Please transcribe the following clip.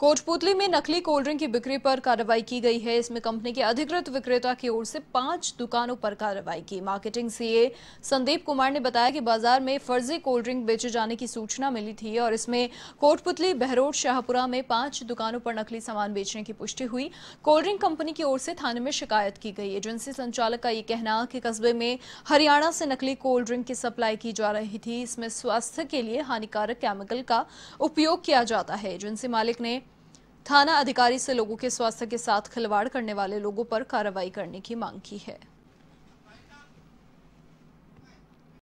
कोटपुतली में नकली cold drink की बिक्री पर कार्रवाई की गई है इसमें कंपनी के अधिकृत विक्रेता की ओर से पांच दुकानों पर कार्रवाई की मार्केटिंग सीए संदीप कुमार ने बताया कि बाजार में फर्जी कोल्ड ड्रिंक बेचे जाने की सूचना मिली थी और इसमें कोटपुतली बहरोड शाहपुरा में पांच दुकानों पर नकली सामान बेचने की पुष्टि हुई कोल्ड ड्रिंक कंपनी की ओर से थाने में शिकायत की गई एजेंसी संचालक का ये कहना कि कस्बे में हरियाणा से नकली कोल्ड ड्रिंक की सप्लाई की जा रही थी इसमें स्वास्थ्य के लिए हानिकारक केमिकल का उपयोग किया जाता है एजेंसी मालिक ने थाना अधिकारी से लोगों के स्वास्थ्य के साथ खिलवाड़ करने वाले लोगों पर कार्रवाई करने की मांग की है